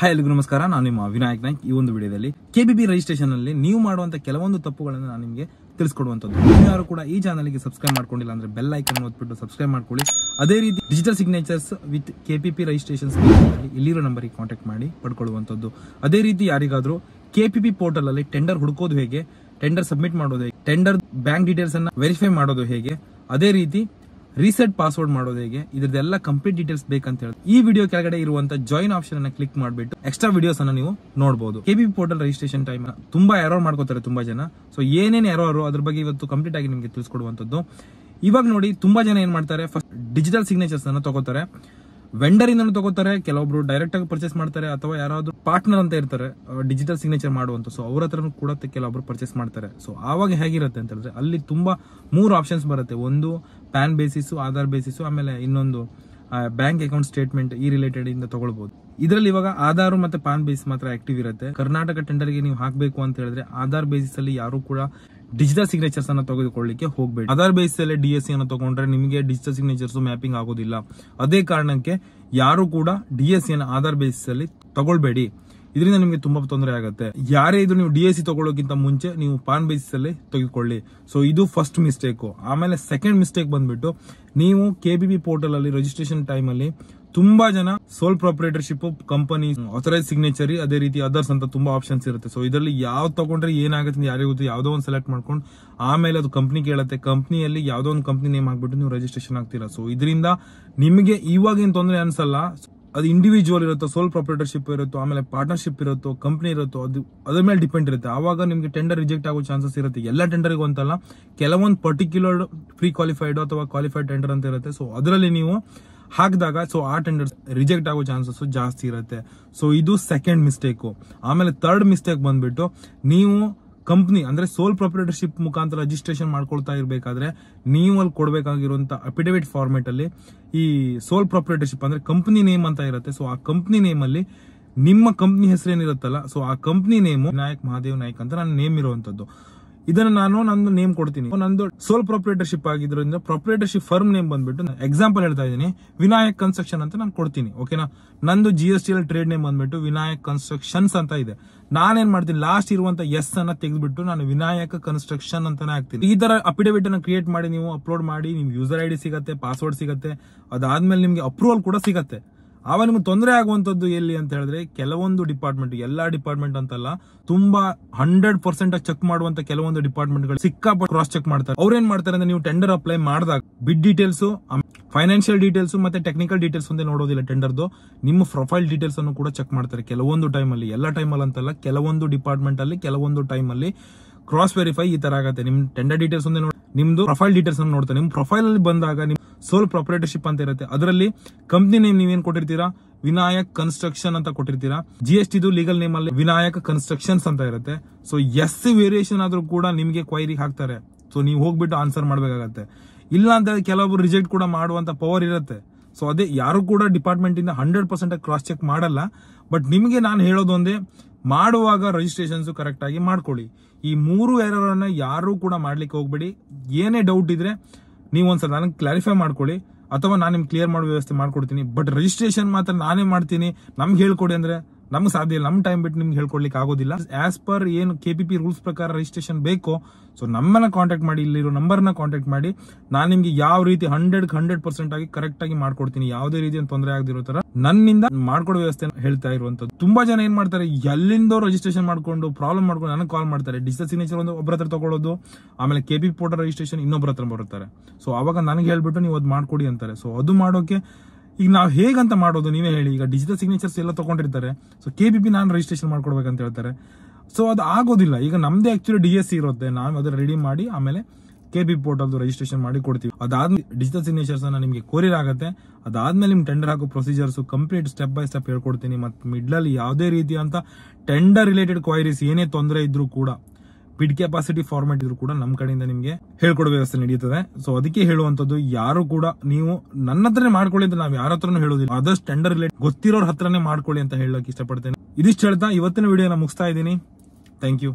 hi ಎಲ್ರಿಗೂ ನಮಸ್ಕಾರ ನಾನು ನಿಮ್ಮ ವಿನಾಯಕ್ ನಾಯ್ಕ್ ಈ ಒಂದು ವಿಡಿಯೋದಲ್ಲಿ ಕೆ ಬಿ ಬಿ ರಿಜಿಸ್ಟ್ರೇಷನ್ ಅಲ್ಲಿ ನೀವು ಮಾಡುವಂತ ಕೆಲವೊಂದು ತಪ್ಪುಗಳನ್ನು ನಾನು ನಿಮಗೆ ತಿಳಿಸ್ಕೊಡುವಂಥದ್ದು ಯಾರು ಕೂಡ ಈ ಚಾನಲ್ಗೆ ಸಬ್ಸ್ಕ್ರೈಬ್ ಮಾಡ್ಕೊಂಡಿಲ್ಲ ಅಂದ್ರೆ ಬೆಲ್ ಐಕನ್ ಓದ್ಬಿಟ್ಟು ಸಬ್ಸ್ಕ್ರೈಬ್ ಮಾಡ್ಕೊಳ್ಳಿ ಅದೇ ರೀತಿ digital signatures with K P P registration ಇಲ್ಲಿರೋ ನಂಬರಿಗೆ ಕಾಂಟ್ಯಾಕ್ಟ್ ಮಾಡಿ ಪಡ್ಕೊಳ್ಳುವಂಥದ್ದು ಅದೇ ರೀತಿ ಯಾರಿಗಾದರೂ ಕೆ ಪಿ ಪಿ ಪೋರ್ಟಲ್ ಅಲ್ಲಿ ಟೆಂಡರ್ ಹುಡುಕೋದು ಹೇಗೆ ಟೆಂಡರ್ ಸಬ್ಮಿಟ್ ಮಾಡೋದು ಹೇಗೆ ಟೆಂಡರ್ ಬ್ಯಾಂಕ್ ಡೀಟೇಲ್ಸ್ ಅನ್ನ ವೆರಿಫೈ ಮಾಡೋದು ಹೇಗೆ ಅದೇ ರೀತಿ ರೀಸೆಟ್ ಪಾಸ್ವರ್ಡ್ ಮಾಡೋದು ಹೇಗೆ ಇದ್ರದೆಲ್ಲ ಕಂಪ್ಲೀಟ್ ಡೀಟೇಲ್ಸ್ ಬೇಕಂತ ಹೇಳಿ ಈ ವಿಡಿಯೋ ಕೆಳಗಡೆ ಇರುವಂತ ಜಾಯಿನ್ ಆಪ್ಷನ್ ಅನ್ನ ಕ್ಲಿಕ್ ಮಾಡಿಬಿಟ್ಟು ಎಕ್ಸ್ಟ್ರಾ ವಿಡಿಯೋಸ್ ಅನ್ನ ನೀವು ನೋಡಬಹುದು ಬಿ ಪೋರ್ಟಲ್ ರಿಜಿಸ್ಟ್ರೇಷನ್ ಟೈಮ್ ತುಂಬಾ ಎರರ್ ಮಾಡ್ಕೋತಾರೆ ತುಂಬಾ ಜನ ಸೊ ಏನೇನು ಎರರ್ ಅದ್ರ ಬಗ್ಗೆ ಇವತ್ತು ಕಂಪ್ಲೀಟ್ ಆಗಿ ನಿಮಗೆ ತಿಳಿಸ್ಕೊಡುವಂತದ್ದು ಇವಾಗ ನೋಡಿ ತುಂಬಾ ಜನ ಏನ್ ಮಾಡ್ತಾರೆ ಫಸ್ಟ್ ಡಿಜಿಟಲ್ ಸಿಗ್ನೇಚರ್ಸ್ ಅನ್ನ ತಗೋತಾರೆ ವೆಂಡರ್ ಇಂದ ತಗೋತಾರೆ ಕೆಲವೊಬ್ರು ಡೈರೆಕ್ಟ್ ಆಗಿ ಪರ್ಚೇಸ್ ಮಾಡ್ತಾರೆ ಅಥವಾ ಯಾರಾದ್ರೂ ಪಾರ್ಟ್ನರ್ ಅಂತ ಇರ್ತಾರೆ ಡಿಜಿಟಲ್ ಸಿಗ್ನೇಚರ್ ಮಾಡುವಂತ ಸೊ ಅವ್ರ ಹತ್ರನು ಕೂಡ ಕೆಲವೊಬ್ರು ಪರ್ಚೇಸ್ ಮಾಡ್ತಾರೆ ಸೊ ಆವಾಗ ಹೇಗಿರುತ್ತೆ ಅಂತ ಹೇಳಿದ್ರೆ ಅಲ್ಲಿ ತುಂಬಾ ಮೂರು ಆಪ್ಷನ್ಸ್ ಬರುತ್ತೆ ಒಂದು ಪ್ಯಾನ್ ಬೇಸಿಸು ಆಧಾರ್ ಬೇಸಿಸು ಆಮೇಲೆ ಇನ್ನೊಂದು ಬ್ಯಾಂಕ್ ಅಕೌಂಟ್ ಸ್ಟೇಟ್ಮೆಂಟ್ ಈ ರಿಲೇಟೆಡ್ ಇಂದ ತಗೊಳ್ಬಹುದು ಇದರಲ್ಲಿ ಇವಾಗ ಆಧಾರ್ ಮತ್ತೆ ಪ್ಯಾನ್ ಬೇಸ್ ಮಾತ್ರ ಆಕ್ಟಿವ್ ಇರುತ್ತೆ ಕರ್ನಾಟಕ ಟೆಂಡರ್ಗೆ ನೀವು ಹಾಕಬೇಕು ಅಂತ ಹೇಳಿದ್ರೆ ಆಧಾರ್ ಬೇಸಿಸ್ ಅಲ್ಲಿ ಯಾರು ಕೂಡ ಡಿಜಿಟಲ್ ಸಿಗ್ನೇಚರ್ಸ್ ಅನ್ನ ತೆಗೆದುಕೊಳ್ಳಲಿಕ್ಕೆ ಹೋಗಬೇಡಿ ಅದರ್ ಬೇಸ್ ಅಲ್ಲಿ ಡಿ ಎಸ್ ಸಿ ಅನ್ನು ತಗೊಂಡ್ರೆ ನಿಮಗೆ ಡಿಜಿಟಲ್ ಸಿಗ್ನೇಚರ್ಸ್ ಮ್ಯಾಪಿಂಗ್ ಆಗೋದಿಲ್ಲ ಅದೇ ಕಾರಣಕ್ಕೆ ಯಾರು ಕೂಡ ಡಿ ಎಸ್ ಸಿ ಅನ್ನು ಆಧಾರ್ ಬೇಸಿಸ್ ಅಲ್ಲಿ ತಗೊಳ್ಬೇಡಿ ಇದರಿಂದ ನಿಮಗೆ ತುಂಬಾ ತೊಂದರೆ ಆಗುತ್ತೆ ಯಾರೇ ಇದು ನೀವು ಡಿ ಎಸ್ ಸಿ ತಗೊಳ್ಳೋಕ್ಕಿಂತ ಮುಂಚೆ ನೀವು ಪಾನ್ ಬೇಸಿಸ್ ಅಲ್ಲಿ ತೆಗೆದುಕೊಳ್ಳಿ ಸೊ ಇದು ಫಸ್ಟ್ ಮಿಸ್ಟೇಕು ಆಮೇಲೆ ಸೆಕೆಂಡ್ ಮಿಸ್ಟೇಕ್ ಬಂದ್ಬಿಟ್ಟು ನೀವು ಕೆ ಬಿ ಬಿ ಪೋರ್ಟಲ್ ಅಲ್ಲಿ ರಿಜಿಸ್ಟ್ರೇಷನ್ ಟೈಮಲ್ಲಿ ತುಂಬಾ ಜನ ಸೋಲ್ ಪ್ರಾಪರೇಟರ್ಶಿಪ್ ಕಂಪನಿ ಆಥರೈಸ್ ಸಿಗ್ನೇಚರಿ ಅದೇ ರೀತಿ ಅದರ್ಸ್ ಅಂತ ತುಂಬಾ ಆಪ್ಷನ್ಸ್ ಇರುತ್ತೆ ಸೊ ಇದರಲ್ಲಿ ಯಾವ್ದು ತಗೊಂಡ್ರೆ ಏನಾಗುತ್ತೆ ಯಾರಿಗೂ ಗೊತ್ತು ಯಾವ್ದೋ ಒಂದು ಸೆಲೆಕ್ಟ್ ಮಾಡ್ಕೊಂಡು ಆಮೇಲೆ ಅದು ಕಂಪ್ನಿ ಕೇಳುತ್ತೆ ಕಂಪ್ನಿಯಲ್ಲಿ ಯಾವ್ದೋ ಒಂದು ಕಂಪ್ನಿ ನೇಮ್ ಹಾಕ್ಬಿಟ್ಟು ನೀವು ರಿಜಿಸ್ಟ್ರೇಷನ್ ಆಗ್ತೀರ ಸೊ ಇದರಿಂದ ನಿಮಗೆ ಇವಾಗ ಏನ್ ತೊಂದರೆ ಅನ್ಸಲ್ಲ ಅದು ಇಂಡಿವಿಜುವಲ್ ಇರುತ್ತೆ ಸೋಲ್ ಪ್ರಾಪರೇಟರ್ಶಿಪ್ ಇರುತ್ತೆ ಆಮೇಲೆ ಪಾರ್ಟ್ನರ್ಶಿಪ್ ಇರುತ್ತೋ ಕಂಪ್ನಿ ಇರುತ್ತೋ ಅದು ಅದ್ರ ಮೇಲೆ ಡಿಪೆಂಡ್ ಇರುತ್ತೆ ಆವಾಗ ನಿಮಗೆ ಟೆಂಡರ್ ರಿಜೆಕ್ಟ್ ಆಗೋ ಚಾನ್ಸಸ್ ಇರುತ್ತೆ ಎಲ್ಲ ಟೆಂಡರ್ಗೂ ಅಂತಲ್ಲ ಕೆಲವೊಂದು ಪರ್ಟಿಕ್ಯುಲರ್ ಪ್ರೀ ಕ್ವಾಲಿಫೈಡ್ ಅಥವಾ ಕ್ವಾಲಿಫೈಡ್ ಟೆಂಡರ್ ಅಂತ ಇರುತ್ತೆ ಸೊ ಅದರಲ್ಲಿ ನೀವು ಹಾಕಿದಾಗ ಸೊ ಆ ಟೆಂಡರ್ಸ್ ರಿಜೆಕ್ಟ್ ಆಗೋ ಚಾನ್ಸಸ್ ಜಾಸ್ತಿ ಇರುತ್ತೆ ಸೊ ಇದು ಸೆಕೆಂಡ್ ಮಿಸ್ಟೇಕು ಆಮೇಲೆ ಥರ್ಡ್ ಮಿಸ್ಟೇಕ್ ಬಂದ್ಬಿಟ್ಟು ನೀವು ಕಂಪ್ನಿ ಅಂದ್ರೆ ಸೋಲ್ ಪ್ರಾಪರೇಟರ್ಶಿಪ್ ಮುಖಾಂತರ ರಿಜಿಸ್ಟ್ರೇಷನ್ ಮಾಡ್ಕೊಳ್ತಾ ಇರಬೇಕಾದ್ರೆ ನೀವು ಅಲ್ಲಿ ಕೊಡಬೇಕಾಗಿರುವಂಥ ಅಫಿಡವಿಟ್ ಅಲ್ಲಿ ಈ ಸೋಲ್ ಪ್ರಾಪರೇಟರ್ಶಿಪ್ ಅಂದ್ರೆ ಕಂಪ್ನಿ ನೇಮ್ ಅಂತ ಇರುತ್ತೆ ಸೊ ಆ ಕಂಪ್ನಿ ಅಲ್ಲಿ ನಿಮ್ಮ ಕಂಪ್ನಿ ಹೆಸರೇನಿರುತ್ತಲ್ಲ ಸೊ ಆ ಕಂಪ್ನಿ ನೇಮು ನಾಯಕ್ ಮಹಾದೇವ್ ನಾಯಕ್ ಅಂತ ನಾನು ನೇಮ್ ಇರುವಂತದ್ದು ಇದನ್ನ ನಾನು ನಂದು ನೇಮ್ ಕೊಡ್ತೀನಿ ನಂದು ಸೋಲ್ ಪ್ರೊಪ್ರೇಟರ್ಶಿಪ್ ಆಗಿದ್ರಿಂದ ಶಿಪ್ ಫರ್ಮ್ ನೇಮ್ ಬಂದ್ಬಿಟ್ಟು ಎಕ್ಸಾಂಪಲ್ ಹೇಳ್ತಾ ಇದ್ದೀನಿ ವಿನಾಯಕ್ ಕನ್ಸ್ಟ್ರಕ್ಷನ್ ಅಂತ ನಾನು ಕೊಡ್ತೀನಿ ಓಕೆನಾ ನಂದು ಜಿ ಎಸ್ ಟಿ ಎಲ್ ಟ್ರೇಡ್ ನೇಮ್ ಬಂದ್ಬಿಟ್ಟು ವಿನಾಯಕ್ ಕನ್ಸ್ಟ್ರಕ್ಷನ್ಸ್ ಅಂತ ಇದೆ ನಾನೇನ್ ಮಾಡ್ತೀನಿ ಲಾಸ್ಟ್ ಇರುವಂತ ಎಸ್ ಅನ್ನ ತೆಗೆದ್ಬಿಟ್ಟು ನಾನು ವಿನಾಯಕ ಕನ್ಸ್ಟ್ರಕ್ಷನ್ ಅಂತಾನೆ ಹಾಕ್ತೀನಿ ಈ ತರ ಅಫಿಡವಿಟ್ ಅನ್ನ ಕ್ರಿಯೇಟ್ ಮಾಡಿ ನೀವು ಅಪ್ಲೋಡ್ ಮಾಡಿ ನಿಮ್ಗೆ ಯೂಸರ್ ಡಿ ಸಿಗತ್ತೆ ಪಾಸ್ವರ್ಡ್ ಸಿಗತ್ತೆ ಅದಾದ್ಮೇಲೆ ನಿಮ್ಗೆ ಅಪ್ರೂವಲ್ ಕೂಡ ಸಿಗತ್ತೆ ಆವಾಗ ನಿಮ್ಗೆ ತೊಂದರೆ ಆಗುವಂಥದ್ದು ಎಲ್ಲಿ ಅಂತ ಹೇಳಿದ್ರೆ ಕೆಲವೊಂದು ಡಿಪಾರ್ಟ್ಮೆಂಟ್ ಎಲ್ಲ ಡಿಪಾರ್ಟ್ಮೆಂಟ್ ಅಂತಲ್ಲ ತುಂಬಾ ಹಂಡ್ರೆಡ್ ಪರ್ಸೆಂಟ್ ಆಗಿ ಚೆಕ್ ಮಾಡುವಂತ ಕೆಲವೊಂದು ಡಿಪಾರ್ಟ್ಮೆಂಟ್ ಗಳು ಸಿಕ್ಕ ಕ್ರಾಸ್ ಚೆಕ್ ಮಾಡ್ತಾರೆ ಏನ್ ಮಾಡ್ತಾರೆ ಅಂದ್ರೆ ನೀವು ಟೆಂಡರ್ ಅಪ್ಲೈ ಮಾಡಿದಾಗ ಬಿಡ್ ಡೀಟೇಲ್ಸ್ ಫೈನಾನ್ಷಿಯಲ್ ಡೀಟೇಲ್ಸ್ ಮತ್ತೆ ಟೆಕ್ನಿಕಲ್ ಡೀಟೇಲ್ಸ್ ಒಂದೇ ನೋಡೋದಿಲ್ಲ ಟೆಂಡರ್ದು ನಿಮ್ಮ ಪ್ರೊಫೈಲ್ ಡೀಟೇಲ್ಸ್ ಅನ್ನು ಕೂಡ ಚೆಕ್ ಮಾಡ್ತಾರೆ ಕೆಲವೊಂದು ಟೈಮ್ ಟೈಮಲ್ಲಿ ಎಲ್ಲ ಟೈಮಲ್ಲಿ ಅಂತಲ್ಲ ಕೆಲವೊಂದು ಡಿಪಾರ್ಟ್ಮೆಂಟ್ ಅಲ್ಲಿ ಕೆಲವೊಂದು ಟೈಮ್ ಅಲ್ಲಿ ಕ್ರಾಸ್ ವೆರಿಫೈ ಈ ತರ ಆಗುತ್ತೆ ನಿಮ್ ಟೆಂಡರ್ ಡೀಟೇಲ್ಸ್ ಒಂದೇ ನೋಡಿ ನಿಮ್ದು ಪ್ರೊಫೈಲ್ ಡೀಟೇಲ್ಸ್ ನೋಡ್ತಾರೆ ನಿಮ್ ಪ್ರೊಫೈಲ್ ಅಲ್ಲಿ ಬಂದಾಗ ಸೋಲ್ ಶಿಪ್ ಅಂತ ಇರುತ್ತೆ ಅದರಲ್ಲಿ ಕಂಪ್ನಿ ನೇಮ್ ನೀವೇನ್ ಕೊಟ್ಟಿರ್ತೀರಾ ವಿನಾಯಕ್ ಕನ್ಸ್ಟ್ರಕ್ಷನ್ ಅಂತ ಕೊಟ್ಟಿರ್ತೀರಾ ಜಿ ಎಸ್ ಟಿದು ಲೀಗಲ್ ನೇಮ್ ಅಲ್ಲಿ ವಿನಾಯಕ ಕನ್ಸ್ಟ್ರಕ್ಷನ್ಸ್ ಅಂತ ಇರುತ್ತೆ ಸೊ ಎಸ್ ವೇರಿಯೇಷನ್ ಆದ್ರೂ ಕೂಡ ನಿಮಗೆ ಕ್ವೈರಿ ಹಾಕ್ತಾರೆ ಸೊ ನೀವು ಹೋಗ್ಬಿಟ್ಟು ಆನ್ಸರ್ ಮಾಡಬೇಕಾಗತ್ತೆ ಇಲ್ಲ ಅಂತ ಹೇಳಿ ರಿಜೆಕ್ಟ್ ಕೂಡ ಮಾಡುವಂತ ಪವರ್ ಇರುತ್ತೆ ಸೊ ಅದೇ ಯಾರು ಕೂಡ ಡಿಪಾರ್ಟ್ಮೆಂಟ್ ಇಂದ ಹಂಡ್ರೆಡ್ ಪರ್ಸೆಂಟ್ ಕ್ರಾಸ್ ಚೆಕ್ ಮಾಡಲ್ಲ ಬಟ್ ನಿಮಗೆ ನಾನು ಹೇಳೋದು ಒಂದೇ ಮಾಡುವಾಗ ರಿಜಿಸ್ಟ್ರೇಷನ್ಸ್ ಕರೆಕ್ಟ್ ಆಗಿ ಮಾಡ್ಕೊಳ್ಳಿ ಈ ಮೂರು ಎರರನ್ನ ಯಾರು ಕೂಡ ಮಾಡ್ಲಿಕ್ಕೆ ಹೋಗ್ಬೇಡಿ ಏನೇ ಡೌಟ್ ಇದ್ರೆ ನೀವು ಒಂದ್ಸಲ ನನಗೆ ಕ್ಲಾರಿಫೈ ಮಾಡ್ಕೊಳ್ಳಿ ಅಥವಾ ನಾನು ನಿಮ್ಗೆ ಕ್ಲಿಯರ್ ಮಾಡೋ ವ್ಯವಸ್ಥೆ ಮಾಡ್ಕೊಡ್ತೀನಿ ಬಟ್ ರಿಜಿಸ್ಟ್ರೇಷನ್ ಮಾತ್ರ ನಾನೇ ಮಾಡ್ತೀನಿ ನಮ್ಗೆ ಹೇಳ್ಕೊಡಿ ಅಂದರೆ ನಮ್ಗೆ ಸಾಧ್ಯ ಇಲ್ಲ ನಮ್ಮ ಟೈಮ್ ಬಿಟ್ಟು ನಿಮ್ಗೆ ಹೇಳ್ಕೊಡ್ಲಿಕ್ಕೆ ಆಗೋದಿಲ್ಲ ಆಸ್ ಪರ್ ಏನು ಕೆ ಪಿ ಪಿ ರೂಲ್ಸ್ ಪ್ರಕಾರ ರಿಜಿಸ್ಟ್ರೇಷನ್ ಬೇಕು ಸೊ ನಮ್ಮನ್ನ ಕಾಂಟ್ಯಾಕ್ಟ್ ಮಾಡಿ ಇಲ್ಲಿರೋ ನಂಬರ್ನ ಕಾಂಟ್ಯಾಕ್ಟ್ ಮಾಡಿ ನಾನು ನಿಮ್ಗೆ ಯಾವ ರೀತಿ ಹಂಡ್ರೆಡ್ ಹಂಡ್ರೆಡ್ ಪರ್ಸೆಂಟ್ ಆಗಿ ಕರೆಕ್ಟ್ ಆಗಿ ಮಾಡ್ಕೊಡ್ತೀನಿ ಯಾವುದೇ ರೀತಿಯ ತೊಂದರೆ ಆಗದಿರೋ ತರ ನನ್ನಿಂದ ಮಾಡ್ಕೊಡೋ ವ್ಯವಸ್ಥೆ ಹೇಳ್ತಾ ಇರುವಂತದ್ದು ತುಂಬಾ ಜನ ಏನ್ ಮಾಡ್ತಾರೆ ಎಲ್ಲಿಂದ ರಿಜಿಸ್ಟ್ರೇಷನ್ ಮಾಡ್ಕೊಂಡು ಪ್ರಾಬ್ಲಮ್ ಮಾಡ್ಕೊಂಡು ನನಗೆ ಕಾಲ್ ಮಾಡ್ತಾರೆ ಡಿಜಿಟಲ್ ಸಿಗ್ನೇಚರ್ ಒಂದು ಒಬ್ಬರ ಹತ್ರ ತಗೊಳ್ಳೋದು ಆಮೇಲೆ ಕೆ ಪಿ ಪೋರ್ಟರ್ ರಿಜಿಸ್ಟ್ರೇಷನ್ ಇನ್ನೊಬ್ಬರ ಹತ್ರ ಬರುತ್ತಾರೆ ಸೊ ಅವಾಗ ನನಗೆ ಹೇಳ್ಬಿಟ್ಟು ನೀವು ಅದು ಮಾಡ್ಕೊಡಿ ಅಂತಾರೆ ಸೊ ಅದು ಮಾಡೋಕೆ ಈಗ ನಾವು ಹೇಗಂತ ಮಾಡೋದು ನೀವೇ ಹೇಳಿ ಈಗ ಡಿಜಿಟಲ್ ಸಿಗ್ನೇಚರ್ಸ್ ಎಲ್ಲ ತಗೊಂಡಿರ್ತಾರೆ ಸೊ ಕೆ ಬಿ ಪಿ ನಾನು ರಿಜಿಸ್ಟ್ರೇಷನ್ ಮಾಡ್ಕೊಡ್ಬೇಕಂತ ಹೇಳ್ತಾರೆ ಸೊ ಅದು ಆಗೋದಿಲ್ಲ ಈಗ ನಮ್ದೇ ಆಕ್ಚುಲಿ ಡಿ ಎಸ್ ಸಿ ಇರುತ್ತೆ ನಾವು ಅದನ್ನ ರೆಡಿ ಮಾಡಿ ಆಮೇಲೆ ಕೆ ಬಿ ಪೋರ್ಟಲ್ದು ರಿಜಿಸ್ಟ್ರೇಷನ್ ಮಾಡಿ ಕೊಡ್ತೀವಿ ಅದಾದ್ಮೇಲೆ ಡಿಜಿಟಲ್ ಸಿಗ್ನೇಚರ್ಸ್ ಅನ್ನ ನಿಮಗೆ ಕೋರಿಯರ್ ಆಗುತ್ತೆ ಅದಾದ್ಮೇಲೆ ನಿಮ್ಮ ಟೆಂಡರ್ ಹಾಕೋ procedures complete step by step ಹೇಳ್ಕೊಡ್ತೀನಿ ಮತ್ತು ಮಿಡ್ಲಲ್ಲಿ ಯಾವುದೇ ರೀತಿಯಂತ ಟೆಂಡರ್ ರಿಲೇಟೆಡ್ ಕ್ವೈರೀಸ್ ಏನೇ ತೊಂದರೆ ಇದ್ರೂ ಕೂಡ ಪಿಡ್ ಕೆಪಾಸಿಟಿ ಫಾರ್ಮೆಟ್ ಇದ್ರು ಕೂಡ ನಮ್ಮ ಕಡೆಯಿಂದ ನಿಮಗೆ ಹೇಳ್ಕೊಡೋ ವ್ಯವಸ್ಥೆ ನಡೆಯುತ್ತದೆ ಸೊ ಅದಕ್ಕೆ ಹೇಳುವಂತದ್ದು ಯಾರು ಕೂಡ ನೀವು ನನ್ನ ಹತ್ರನೇ ಮಾಡ್ಕೊಳ್ಳಿ ಅಂತ ನಾವು ಯಾರ ಹತ್ರನೂ ಹೇಳೋದಿಲ್ಲ ಆದಷ್ಟು ಟೆಂಡರ್ ರಿಲೇಟ್ ಗೊತ್ತಿರೋರ್ ಹತ್ರನೇ ಮಾಡ್ಕೊಳ್ಳಿ ಅಂತ ಹೇಳಕ್ ಇಷ್ಟಪಡ್ತೇನೆ ಇದಿಷ್ಟು ಹೇಳ್ತಾ ಇವತ್ತಿನ ವಿಡಿಯೋನ ಮುಗಿಸ್ತಾ ಇದ್ದೀನಿ ಥ್ಯಾಂಕ್ ಯು